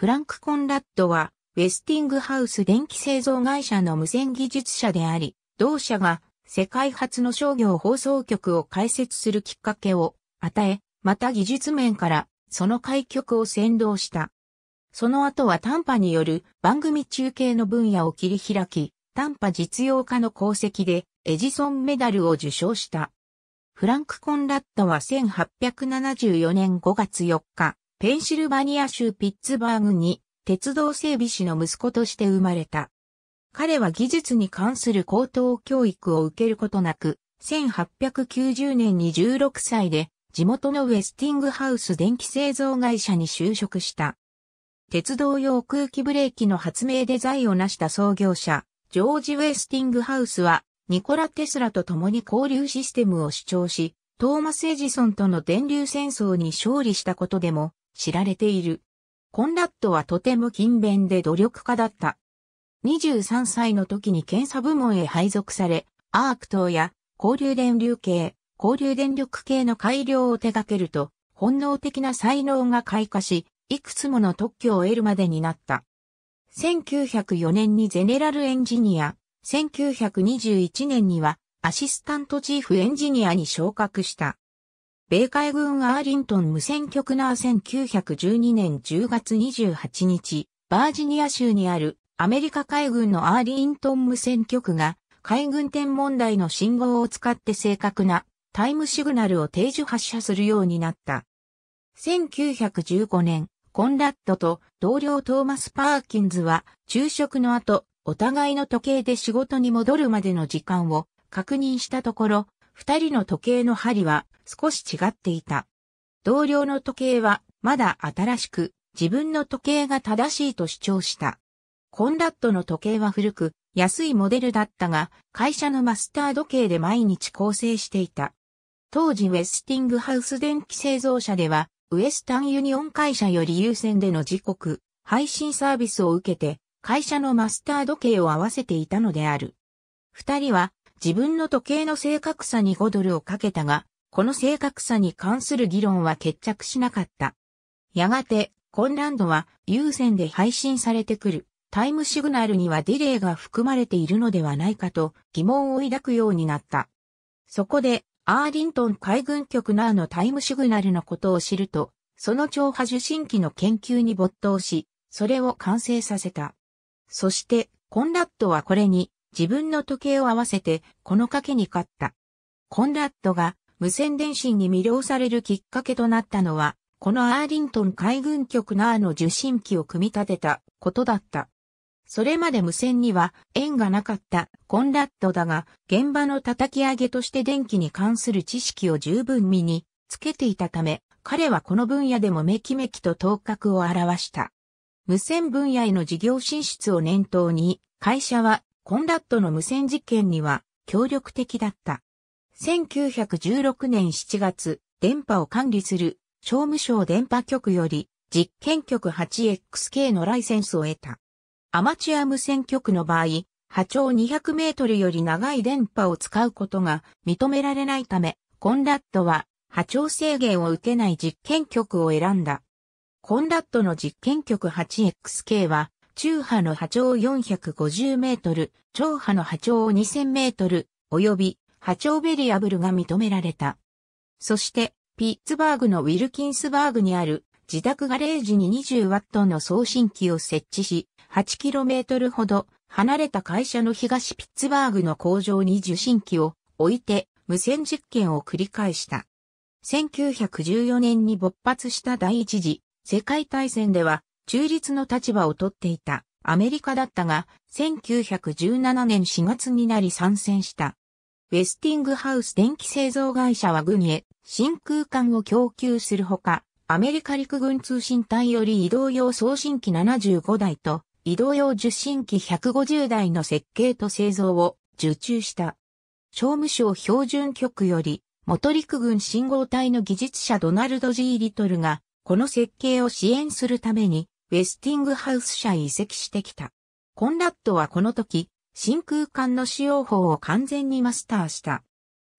フランク・コンラッドは、ウェスティングハウス電気製造会社の無線技術者であり、同社が世界初の商業放送局を開設するきっかけを与え、また技術面からその開局を先導した。その後は短波による番組中継の分野を切り開き、短波実用化の功績でエジソンメダルを受賞した。フランク・コンラッドは1874年5月4日、ペンシルバニア州ピッツバーグに鉄道整備士の息子として生まれた。彼は技術に関する高等教育を受けることなく、1890年に16歳で地元のウェスティングハウス電気製造会社に就職した。鉄道用空気ブレーキの発明デザインを成した創業者、ジョージ・ウェスティングハウスは、ニコラ・テスラと共に交流システムを主張し、トーマス・エジソンとの電流戦争に勝利したことでも知られている。コンラッドはとても勤勉で努力家だった。23歳の時に検査部門へ配属され、アーク等や交流電流系、交流電力系の改良を手掛けると、本能的な才能が開花し、いくつもの特許を得るまでになった。1904年にゼネラルエンジニア、1921年にはアシスタントチーフエンジニアに昇格した。米海軍アーリントン無線局ナー1912年10月28日、バージニア州にあるアメリカ海軍のアーリントン無線局が海軍天文台の信号を使って正確なタイムシグナルを定時発射するようになった。1915年、コンラッドと同僚トーマス・パーキンズは昼食の後、お互いの時計で仕事に戻るまでの時間を確認したところ、二人の時計の針は少し違っていた。同僚の時計はまだ新しく自分の時計が正しいと主張した。コンラッドの時計は古く安いモデルだったが会社のマスター時計で毎日構成していた。当時ウェスティングハウス電気製造者ではウエスタンユニオン会社より優先での時刻、配信サービスを受けて会社のマスター時計を合わせていたのである。二人は自分の時計の正確さに5ドルをかけたが、この正確さに関する議論は決着しなかった。やがて、コンランドは有線で配信されてくるタイムシグナルにはディレイが含まれているのではないかと疑問を抱くようになった。そこで、アーリントン海軍局ナーのタイムシグナルのことを知ると、その超波受信機の研究に没頭し、それを完成させた。そして、コンラッドはこれに自分の時計を合わせてこの賭けに勝った。コンラッドが無線電信に魅了されるきっかけとなったのは、このアーリントン海軍局のーの受信機を組み立てたことだった。それまで無線には縁がなかったコンラッドだが、現場の叩き上げとして電気に関する知識を十分身につけていたため、彼はこの分野でもめきめきと頭角を現した。無線分野への事業進出を念頭に、会社はコンラッドの無線実験には協力的だった。1916年7月、電波を管理する商務省電波局より実験局 8XK のライセンスを得た。アマチュア無線局の場合、波長200メートルより長い電波を使うことが認められないため、コンラッドは波長制限を受けない実験局を選んだ。コンラッドの実験局 8XK は中波の波長450メートル、長波の波長2000メートル、及び波長ベリアブルが認められた。そして、ピッツバーグのウィルキンスバーグにある自宅ガレージに 20W の送信機を設置し、8キロメートルほど離れた会社の東ピッツバーグの工場に受信機を置いて無線実験を繰り返した。1914年に勃発した第一次世界大戦では中立の立場をとっていたアメリカだったが、1917年4月になり参戦した。ウェスティングハウス電気製造会社は軍へ真空管を供給するほか、アメリカ陸軍通信隊より移動用送信機75台と移動用受信機150台の設計と製造を受注した。商務省標準局より元陸軍信号隊の技術者ドナルド・ G・ リトルがこの設計を支援するためにウェスティングハウス社移籍してきた。コンラッドはこの時、真空管の使用法を完全にマスターした。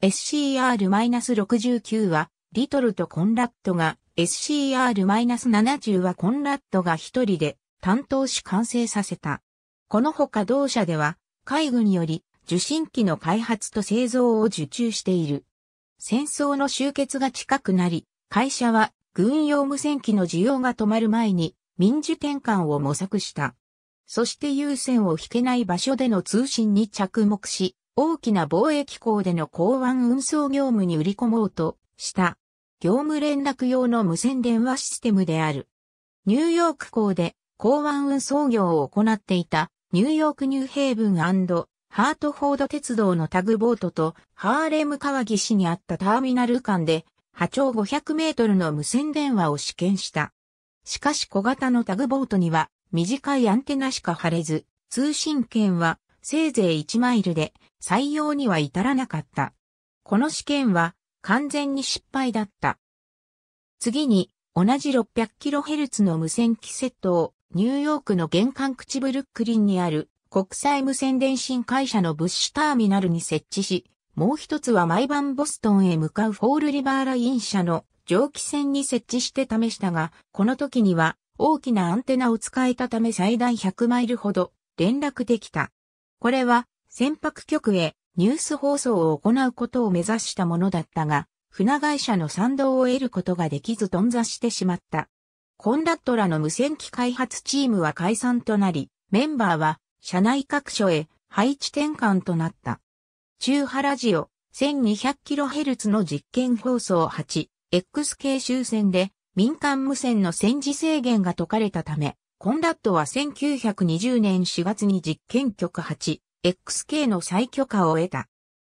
SCR-69 は、リトルとコンラッドが、SCR-70 はコンラッドが一人で担当し完成させた。このほか同社では、海軍より受信機の開発と製造を受注している。戦争の終結が近くなり、会社は軍用無線機の需要が止まる前に民事転換を模索した。そして優先を引けない場所での通信に着目し、大きな貿易港での港湾運送業務に売り込もうとした。業務連絡用の無線電話システムである。ニューヨーク港で港湾運送業を行っていたニューヨークニューヘイブンハートフォード鉄道のタグボートとハーレム川岸にあったターミナル間で波長500メートルの無線電話を試験した。しかし小型のタグボートには短いアンテナしか貼れず、通信圏はせいぜい1マイルで採用には至らなかった。この試験は完全に失敗だった。次に同じ 600kHz の無線機セットをニューヨークの玄関口ブルックリンにある国際無線電信会社の物資ターミナルに設置し、もう一つは毎晩ボストンへ向かうフォールリバーライン社の蒸気船に設置して試したが、この時には大きなアンテナを使えたため最大100マイルほど連絡できた。これは船舶局へニュース放送を行うことを目指したものだったが、船会社の賛同を得ることができず頓挫してしまった。コンラットらの無線機開発チームは解散となり、メンバーは社内各所へ配置転換となった。中波ラジオ 1200kHz の実験放送8、X 系終戦で民間無線の戦時制限が解かれたため、コンラッドは1920年4月に実験局 8XK の再許可を得た。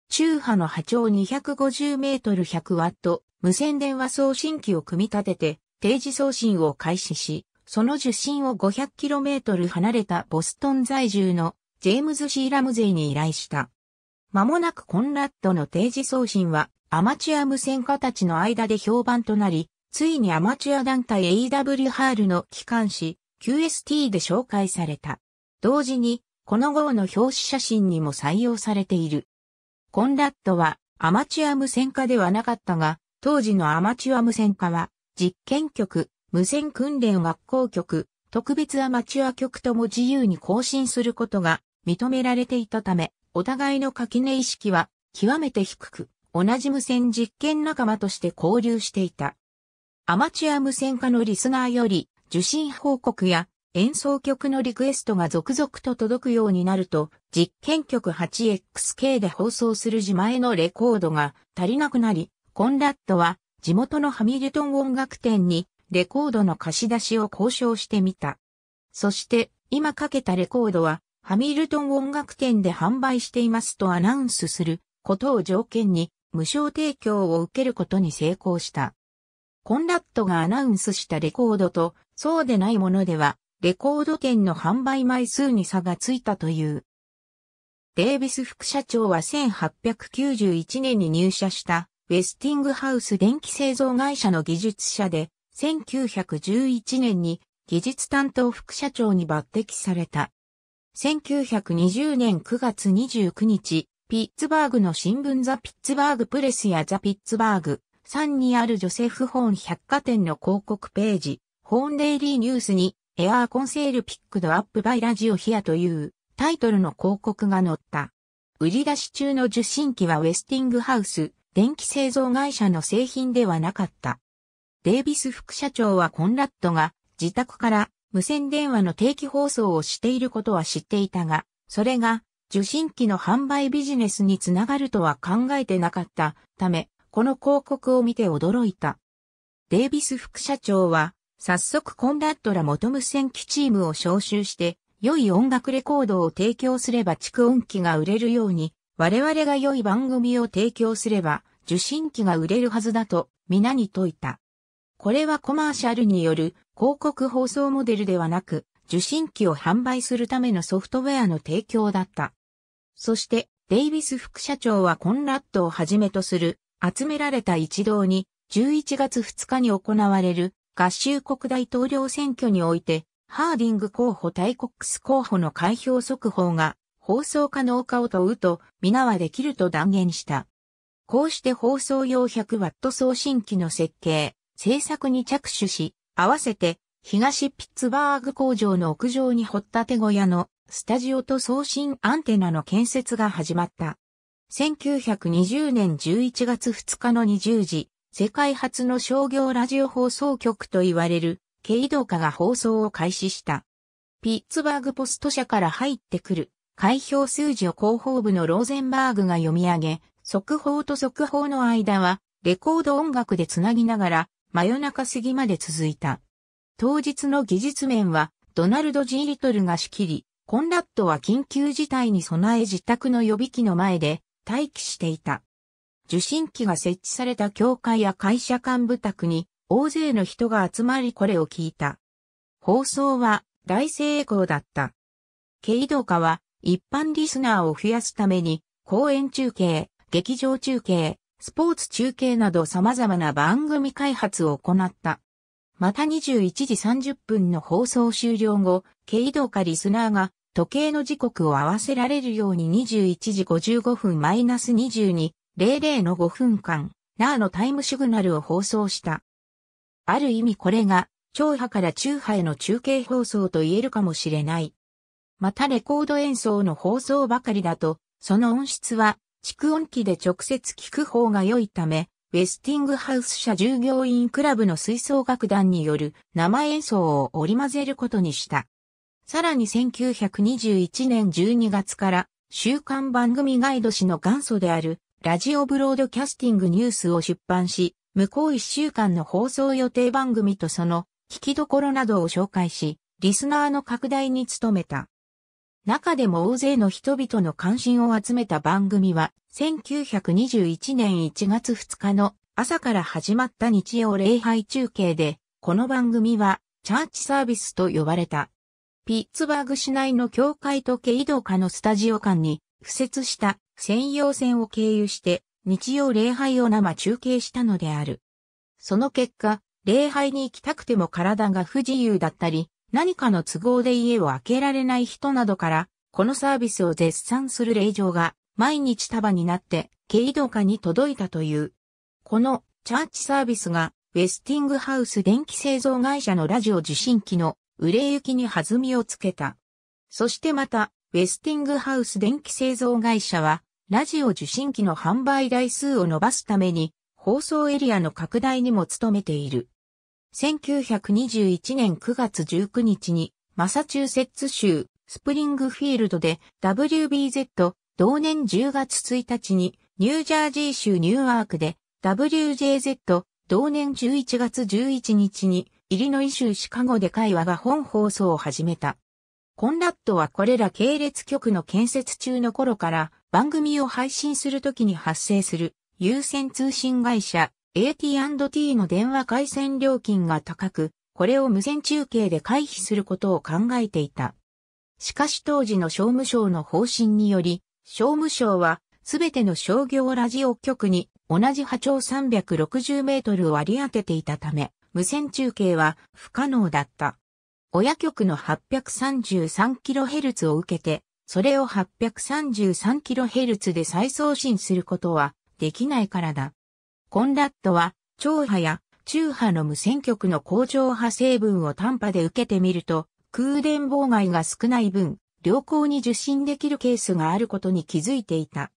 中波の波長250メートル100ワット無線電話送信機を組み立てて定時送信を開始し、その受信を5 0 0トル離れたボストン在住のジェームズ・シー・ラムゼイに依頼した。間もなくコンラッドの定時送信はアマチュア無線家たちの間で評判となり、ついにアマチュア団体 AW ハールの機関誌 QST で紹介された。同時に、この号の表紙写真にも採用されている。コンラッドはアマチュア無線化ではなかったが、当時のアマチュア無線化は、実験局、無線訓練学校局、特別アマチュア局とも自由に更新することが認められていたため、お互いの垣根意識は極めて低く、同じ無線実験仲間として交流していた。アマチュア無線化のリスナーより受信報告や演奏曲のリクエストが続々と届くようになると、実験曲 8XK で放送する自前のレコードが足りなくなり、コンラッドは地元のハミルトン音楽店にレコードの貸し出しを交渉してみた。そして今かけたレコードはハミルトン音楽店で販売していますとアナウンスすることを条件に無償提供を受けることに成功した。コンラットがアナウンスしたレコードと、そうでないものでは、レコード券の販売枚数に差がついたという。デイビス副社長は1891年に入社したウェスティングハウス電気製造会社の技術者で、1911年に技術担当副社長に抜擢された。1920年9月29日、ピッツバーグの新聞ザ・ピッツバーグプレスやザ・ピッツバーグ3にあるジョセフ・ホーン百貨店の広告ページ、ホーンデイリーニュースにエアーコンセールピックドアップバイラジオヒアというタイトルの広告が載った。売り出し中の受信機はウェスティングハウス、電気製造会社の製品ではなかった。デイビス副社長はコンラッドが自宅から無線電話の定期放送をしていることは知っていたが、それが受信機の販売ビジネスにつながるとは考えてなかったため、この広告を見て驚いた。デイビス副社長は、早速コンラッドら元無線機チームを招集して、良い音楽レコードを提供すれば蓄音機が売れるように、我々が良い番組を提供すれば、受信機が売れるはずだと、皆に説いた。これはコマーシャルによる広告放送モデルではなく、受信機を販売するためのソフトウェアの提供だった。そして、デイビス副社長はコンラッドをはじめとする、集められた一堂に、11月2日に行われる、合衆国大統領選挙において、ハーディング候補対コックス候補の開票速報が、放送可能かを問うと、皆はできると断言した。こうして放送用 100W 送信機の設計、制作に着手し、合わせて、東ピッツバーグ工場の屋上に掘った手小屋のスタジオと送信アンテナの建設が始まった。1920年11月2日の20時、世界初の商業ラジオ放送局と言われる、軽動化が放送を開始した。ピッツバーグポスト社から入ってくる、開票数字を広報部のローゼンバーグが読み上げ、速報と速報の間は、レコード音楽でつなぎながら、真夜中過ぎまで続いた。当日の技術面は、ドナルド・ジー・リトルが仕切り、コンラットは緊急事態に備え自宅の予備機の前で待機していた。受信機が設置された教会や会社幹部宅に大勢の人が集まりこれを聞いた。放送は大成功だった。軽度カは一般リスナーを増やすために公演中継、劇場中継、スポーツ中継など様々な番組開発を行った。また21時30分の放送終了後、軽度化リスナーが時計の時刻を合わせられるように21時55分 -22.00 の5分間、ナーのタイムシグナルを放送した。ある意味これが、長波から中波への中継放送と言えるかもしれない。またレコード演奏の放送ばかりだと、その音質は、蓄音機で直接聞く方が良いため、ウェスティングハウス社従業員クラブの吹奏楽団による生演奏を織り交ぜることにした。さらに1921年12月から週刊番組ガイド誌の元祖であるラジオブロードキャスティングニュースを出版し、向こう1週間の放送予定番組とその聞きどころなどを紹介し、リスナーの拡大に努めた。中でも大勢の人々の関心を集めた番組は、1921年1月2日の朝から始まった日曜礼拝中継で、この番組は、チャーチサービスと呼ばれた。ピッツバーグ市内の教会とケイドカのスタジオ間に付設した専用線を経由して日曜礼拝を生中継したのである。その結果、礼拝に行きたくても体が不自由だったり、何かの都合で家を開けられない人などから、このサービスを絶賛する令状が毎日束になって、軽度化に届いたという。このチャーチサービスが、ウェスティングハウス電気製造会社のラジオ受信機の売れ行きに弾みをつけた。そしてまた、ウェスティングハウス電気製造会社は、ラジオ受信機の販売台数を伸ばすために、放送エリアの拡大にも努めている。1921年9月19日に、マサチューセッツ州スプリングフィールドで WBZ、同年10月1日に、ニュージャージー州ニューアークで WJZ、同年11月11日にイリノイ州シカゴで会話が本放送を始めた。コンラットはこれら系列局の建設中の頃から番組を配信するときに発生する優先通信会社 AT&T の電話回線料金が高く、これを無線中継で回避することを考えていた。しかし当時の商務省の方針により、商務省はすべての商業ラジオ局に同じ波長360メートルを割り当てていたため、無線中継は不可能だった。親局の 833kHz を受けて、それを 833kHz で再送信することはできないからだ。コンラットは、超波や中波の無線局の向上波成分を短波で受けてみると、空電妨害が少ない分、良好に受信できるケースがあることに気づいていた。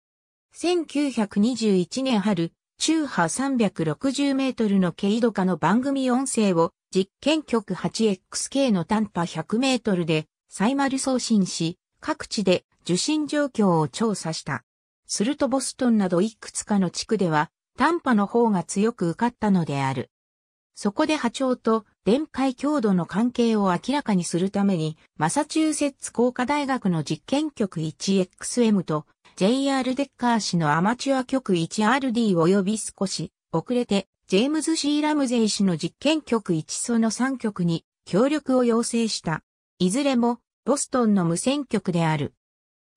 1921年春、中波360メートルの軽度化の番組音声を実験局 8XK の短波100メートルでサイマル送信し、各地で受信状況を調査した。するとボストンなどいくつかの地区では短波の方が強く受かったのである。そこで波長と電解強度の関係を明らかにするために、マサチューセッツ工科大学の実験局 1XM と JR デッカー氏のアマチュア局 1RD 及び少し遅れて、ジェームズ・ C・ ラムゼイ氏の実験局1層の3局に協力を要請した。いずれもボストンの無線局である。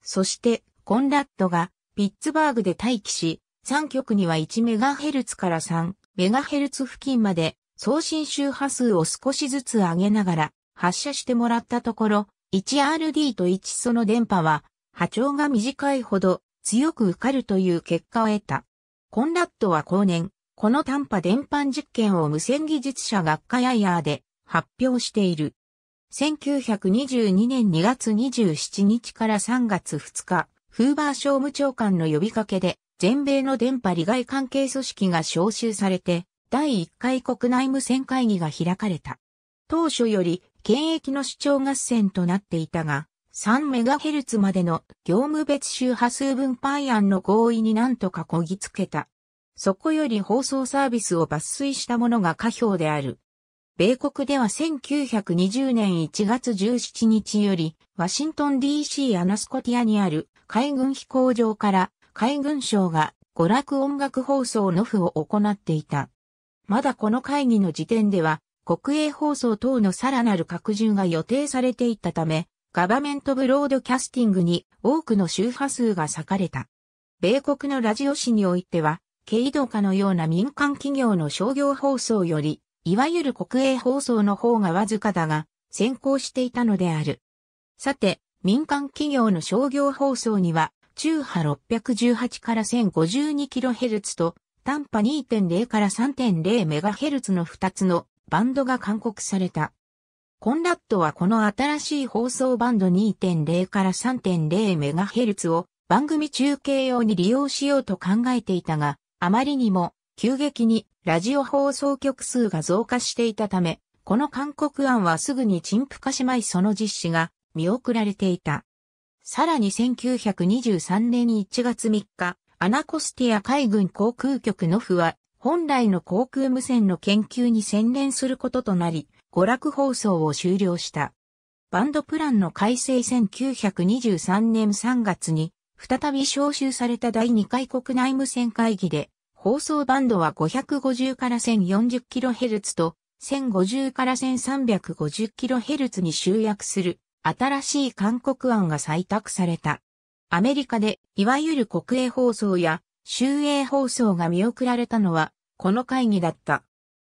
そして、コンラッドがピッツバーグで待機し、3局には 1MHz から 3MHz 付近まで送信周波数を少しずつ上げながら発射してもらったところ、1RD と1素の電波は波長が短いほど強く受かるという結果を得た。コンラットは後年、この短波伝播実験を無線技術者学科ヤイヤーで発表している。1922年2月27日から3月2日、フーバー商務長官の呼びかけで、全米の電波利害関係組織が招集されて、第1回国内無線会議が開かれた。当初より、権益の主張合戦となっていたが、3MHz までの業務別周波数分配案の合意になんとかこぎつけた。そこより放送サービスを抜粋したものが過評である。米国では1920年1月17日より、ワシントン DC アナスコティアにある海軍飛行場から海軍省が娯楽音楽放送の付を行っていた。まだこの会議の時点では、国営放送等のさらなる拡充が予定されていたため、ガバメントブロードキャスティングに多くの周波数が割かれた。米国のラジオ誌においては、軽度化のような民間企業の商業放送より、いわゆる国営放送の方がわずかだが、先行していたのである。さて、民間企業の商業放送には、中波618から 1052kHz と、短波2.0から 3.0MHz の2つのバンドが勧告された。コンラットはこの新しい放送バンド2.0から3.0メガヘルツを番組中継用に利用しようと考えていたが、あまりにも急激にラジオ放送局数が増加していたため、この勧告案はすぐに陳腐化しまいその実施が見送られていた。さらに1923年1月3日、アナコスティア海軍航空局の府は、本来の航空無線の研究に専念することとなり、娯楽放送を終了した。バンドプランの改正1923年3月に、再び招集された第2回国内無線会議で、放送バンドは550から 1040kHz と、1050から 1350kHz に集約する、新しい勧告案が採択された。アメリカで、いわゆる国営放送や、州営放送が見送られたのは、この会議だった。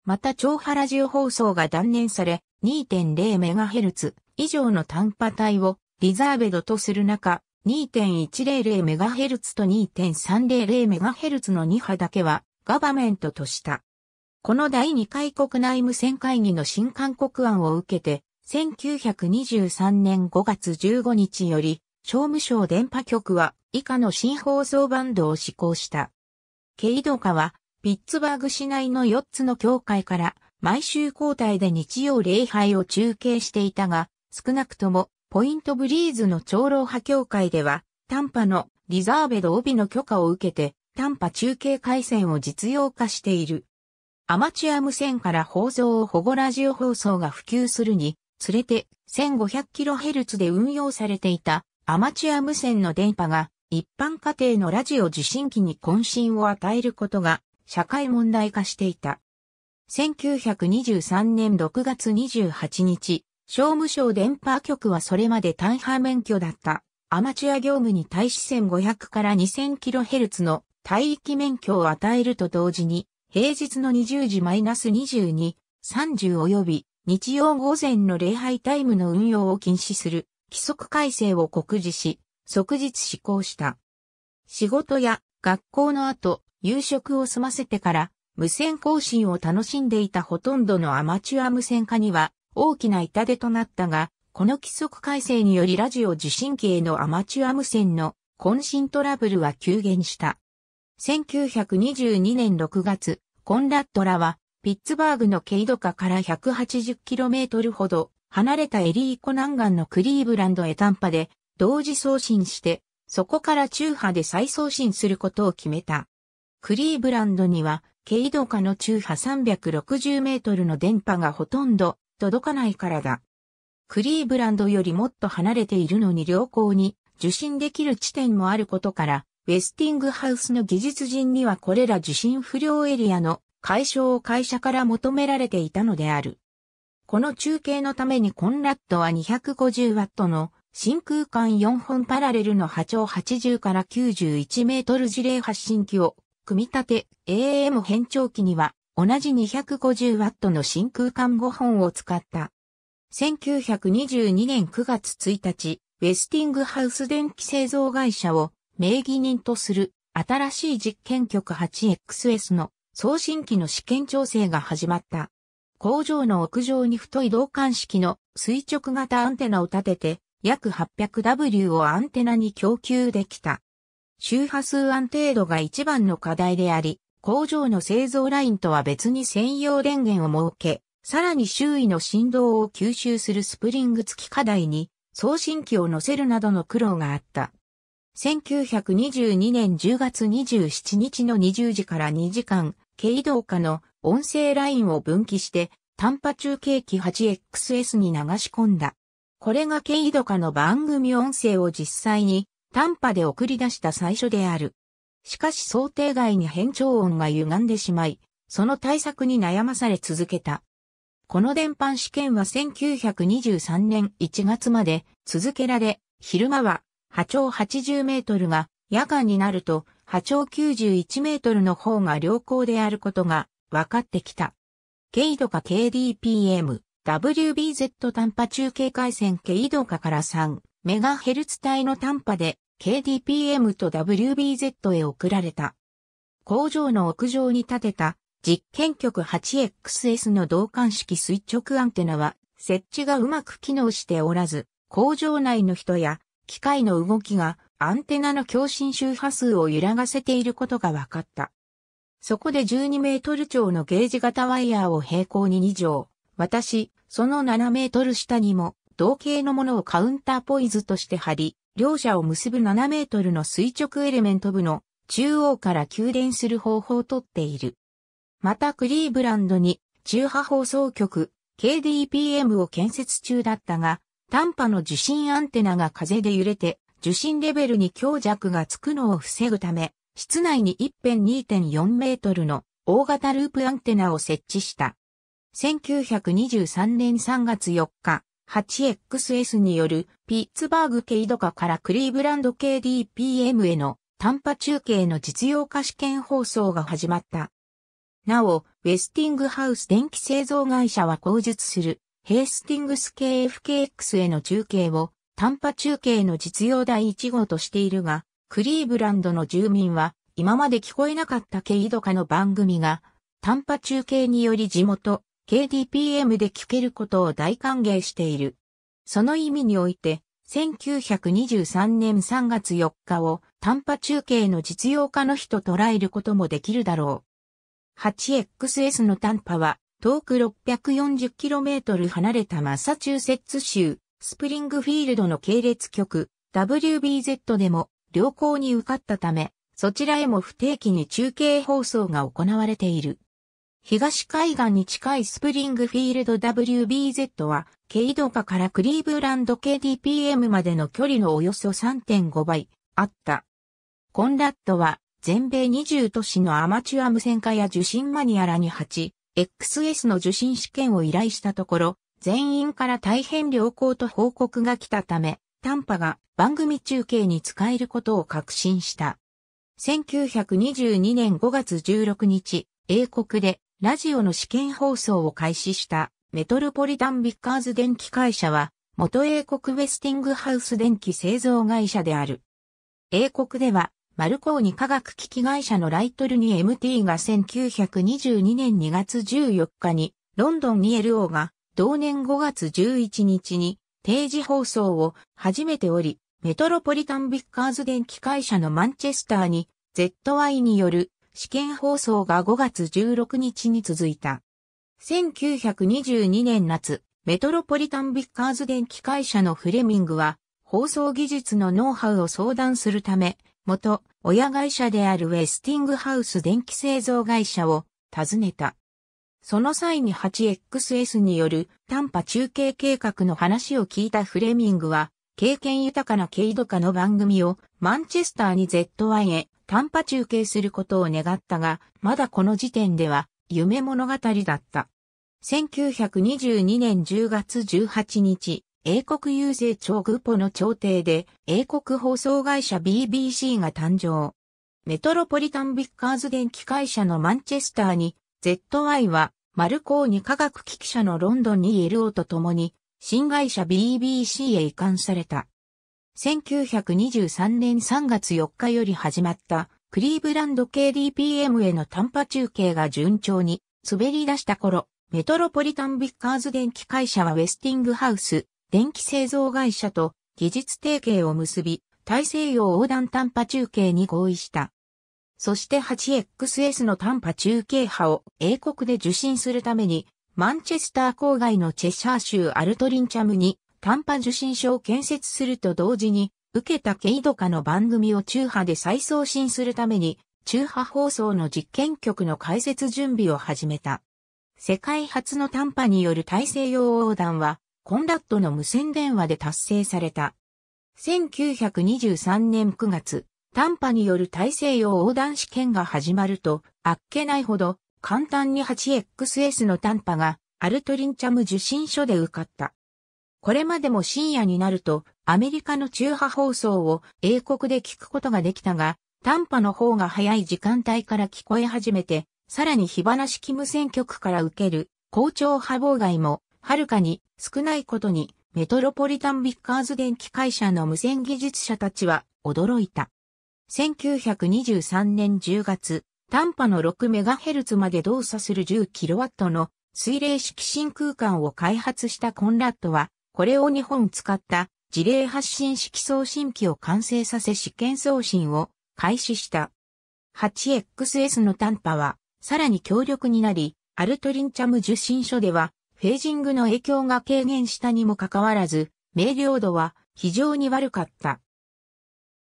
また超波ラジオ放送が断念され、2.0MHz 以上の単波帯をリザーベドとする中、2.100MHz と 2.300MHz の2波だけはガバメントとした。この第2回国内無線会議の新勧告案を受けて、1923年5月15日より、商務省電波局は以下の新放送バンドを施行した。ケイドはピッツバーグ市内の4つの教会から毎週交代で日曜礼拝を中継していたが、少なくともポイントブリーズの長老派教会では、短波のリザーベド帯の許可を受けて短波中継回線を実用化している。アマチュア無線から放送を保護ラジオ放送が普及するにつれて 1500kHz で運用されていたアマチュア無線の電波が一般家庭のラジオ受信機に渾身を与えることが社会問題化していた。1923年6月28日、商務省電波局はそれまで大破免許だったアマチュア業務に対し1500から 2000kHz の帯域免許を与えると同時に、平日の20時 -22、30及び日曜午前の礼拝タイムの運用を禁止する規則改正を告示し、即日施行した。仕事や学校の後、夕食を済ませてから無線更新を楽しんでいたほとんどのアマチュア無線化には大きな痛手となったが、この規則改正によりラジオ受信機へのアマチュア無線の渾身トラブルは急減した。1922年6月、コンラットらは、ピッツバーグのケイドカから 180km ほど離れたエリーコ南岸のクリーブランドへ短波で同時送信して、そこから中波で再送信することを決めた。クリーブランドには、軽度化の中波360メートルの電波がほとんど届かないからだ。クリーブランドよりもっと離れているのに良好に受信できる地点もあることから、ウェスティングハウスの技術人にはこれら受信不良エリアの解消を会社から求められていたのである。この中継のためにコンラッドは2 5 0トの真空管4本パラレルの波長80から91メートル事例発信機を組み立て AM 変調機には同じ 250W の真空管5本を使った。1922年9月1日、ウェスティングハウス電気製造会社を名義人とする新しい実験局 8XS の送信機の試験調整が始まった。工場の屋上に太い導管式の垂直型アンテナを立てて約 800W をアンテナに供給できた。周波数安定度が一番の課題であり、工場の製造ラインとは別に専用電源を設け、さらに周囲の振動を吸収するスプリング付き課題に送信機を乗せるなどの苦労があった。1922年10月27日の20時から2時間、軽動化の音声ラインを分岐して短波中継機 8XS に流し込んだ。これが軽動化の番組音声を実際に短波で送り出した最初である。しかし想定外に変調音が歪んでしまい、その対策に悩まされ続けた。この電波試験は1923年1月まで続けられ、昼間は波長80メートルが夜間になると波長91メートルの方が良好であることが分かってきた。軽度化 KDPM、WBZ 短波中継回線軽度化から3、メガヘルツ帯の短波で KDPM と WBZ へ送られた。工場の屋上に建てた実験局 8XS の導管式垂直アンテナは設置がうまく機能しておらず、工場内の人や機械の動きがアンテナの共振周波数を揺らがせていることが分かった。そこで12メートル超のゲージ型ワイヤーを平行に2乗、私、その7メートル下にも同型のものをカウンターポイズとして貼り、両者を結ぶ7メートルの垂直エレメント部の中央から給電する方法をとっている。またクリーブランドに中波放送局 KDPM を建設中だったが、短波の受信アンテナが風で揺れて受信レベルに強弱がつくのを防ぐため、室内に一辺2.4メートルの大型ループアンテナを設置した。1923年3月4日、8XS によるピッツバーグケイドカからクリーブランド KDPM への短波中継の実用化試験放送が始まった。なお、ウェスティングハウス電気製造会社は口述するヘースティングス KFKX への中継を短波中継の実用第1号としているが、クリーブランドの住民は今まで聞こえなかったケイドカの番組が短波中継により地元 KDPM で聞けることを大歓迎している。その意味において、1923年3月4日を短波中継の実用化の日と捉えることもできるだろう。8XS の短波は、遠く 640km 離れたマサチューセッツ州、スプリングフィールドの系列局、WBZ でも良好に受かったため、そちらへも不定期に中継放送が行われている。東海岸に近いスプリングフィールド WBZ は、軽度化からクリーブランド KDPM までの距離のおよそ3.5倍、あった。コンラッドは、全米20都市のアマチュア無線化や受信マニアらに 8XS の受信試験を依頼したところ、全員から大変良好と報告が来たため、短波が番組中継に使えることを確信した。1922年5月16日、英国でラジオの試験放送を開始したメトロポリタンビッカーズ電気会社は元英国ウェスティングハウス電気製造会社である。英国ではマルコーニ科学機器会社のライトルに MT が1922年2月14日にロンドンに LO が同年5月11日に定時放送を始めており、メトロポリタンビッカーズ電気会社のマンチェスターに ZY による試験放送が5月16日に続いた。1922年夏、メトロポリタンビッカーズ電気会社のフレミングは、放送技術のノウハウを相談するため、元、親会社であるウェスティングハウス電気製造会社を訪ねた。その際に 8XS による短波中継計画の話を聞いたフレミングは、経験豊かな軽度化の番組をマンチェスターに ZY へ短波中継することを願ったが、まだこの時点では夢物語だった。1922年10月18日、英国郵政庁グポの朝廷で、英国放送会社 BBC が誕生。メトロポリタンビッカーズ電気会社のマンチェスターに、ZY は、マルコーニ科学機器社のロンドンにいるおとともに、新会社 BBC へ移管された。1923年3月4日より始まったクリーブランド KDPM への短波中継が順調に滑り出した頃、メトロポリタンビッカーズ電気会社はウェスティングハウス電気製造会社と技術提携を結び、大西洋横断短波中継に合意した。そして 8XS の短波中継波を英国で受信するために、マンチェスター郊外のチェシャー州アルトリンチャムに短波受信所を建設すると同時に、受けた経度下の番組を中波で再送信するために、中波放送の実験局の開設準備を始めた。世界初の短波による大西洋横断は、コンラッドの無線電話で達成された。1923年9月、短波による大西洋横断試験が始まると、あっけないほど、簡単に 8XS の短波が、アルトリンチャム受信所で受かった。これまでも深夜になると、アメリカの中波放送を英国で聞くことができたが、短波の方が早い時間帯から聞こえ始めて、さらに火花式無線局から受ける校長波妨害も、はるかに少ないことに、メトロポリタンビッカーズ電気会社の無線技術者たちは驚いた。1923年10月、短波の 6MHz まで動作する 10kW の水冷式真空管を開発したコンラットは、これを2本使った事例発信式送信機を完成させ試験送信を開始した。8XS の短波はさらに強力になり、アルトリンチャム受信所ではフェージングの影響が軽減したにもかかわらず、明瞭度は非常に悪かった。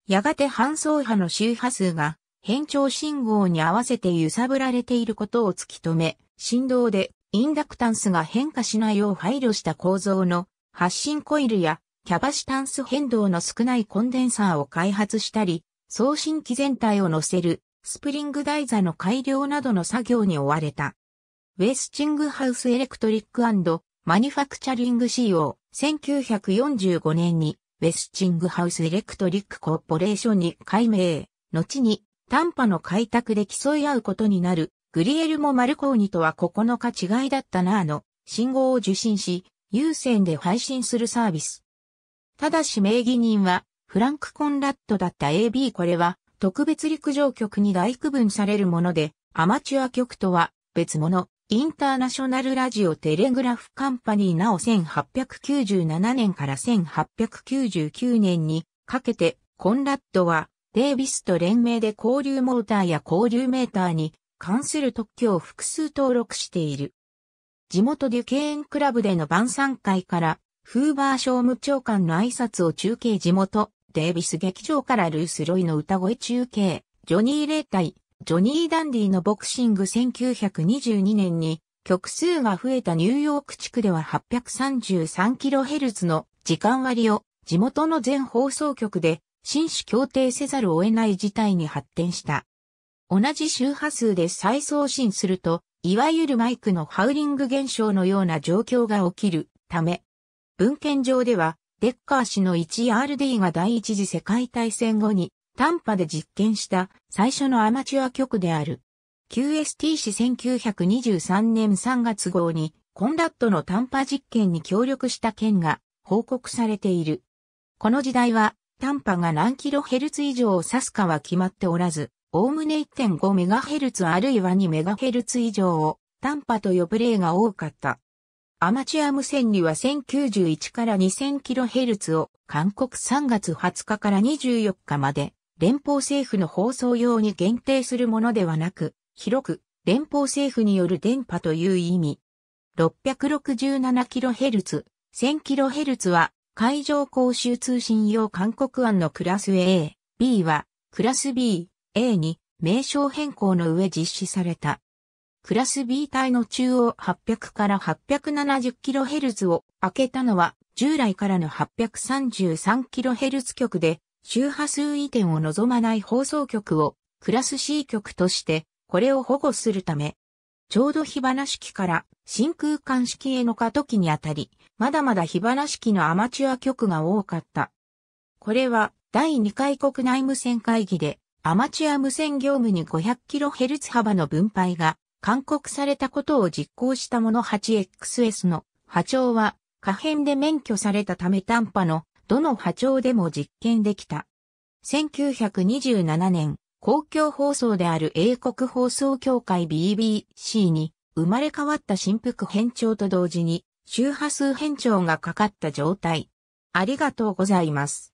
やがて半層波の周波数が変調信号に合わせて揺さぶられていることを突き止め、振動でインダクタンスが変化しないよう配慮した構造の発信コイルやキャバシタンス変動の少ないコンデンサーを開発したり、送信機全体を乗せるスプリング台座の改良などの作業に追われた。ウェスチングハウスエレクトリックマニファクチャリング CO、1945年にウェスチングハウスエレクトリックコーポレーションに改名、後に短波の開拓で競い合うことになるグリエルもマルコーニとは9日違いだったなあの信号を受信し、有線で配信するサービス。ただし名義人は、フランク・コンラットだった AB これは、特別陸上局に大区分されるもので、アマチュア局とは別物、インターナショナルラジオテレグラフカンパニーなお1897年から1899年にかけて、コンラットは、デイビスと連名で交流モーターや交流メーターに関する特許を複数登録している。地元デュケーンクラブでの晩餐会から、フーバー商務長官の挨拶を中継地元、デービス劇場からルース・ロイの歌声中継、ジョニー・レー対、ジョニー・ダンディのボクシング1922年に、曲数が増えたニューヨーク地区では 833kHz の時間割を地元の全放送局で新種協定せざるを得ない事態に発展した。同じ周波数で再送信するといわゆるマイクのハウリング現象のような状況が起きるため、文献上では、デッカー氏の 1RD が第一次世界大戦後に、短波で実験した最初のアマチュア曲である。QST 氏1923年3月号に、コンラットの短波実験に協力した件が報告されている。この時代は、短波が何キロヘルツ以上を指すかは決まっておらず、おおむね 1.5MHz あるいは 2MHz 以上を短波と呼ぶ例が多かった。アマチュア無線には1091から 2000kHz を韓国3月20日から24日まで連邦政府の放送用に限定するものではなく、広く連邦政府による電波という意味。667kHz、1000kHz は海上公衆通信用韓国案のクラス A、B はクラス B、A に名称変更の上実施された。クラス B 帯の中央800から 870kHz を開けたのは従来からの 833kHz 局で周波数移転を望まない放送局をクラス C 局としてこれを保護するため、ちょうど火花式から真空管式への過渡期にあたり、まだまだ火花式のアマチュア局が多かった。これは第2回国内無線会議でアマチュア無線業務に 500kHz 幅の分配が勧告されたことを実行したもの 8XS の波長は可変で免許されたため短波のどの波長でも実験できた。1927年、公共放送である英国放送協会 BBC に生まれ変わった振幅変調と同時に周波数変調がかかった状態。ありがとうございます。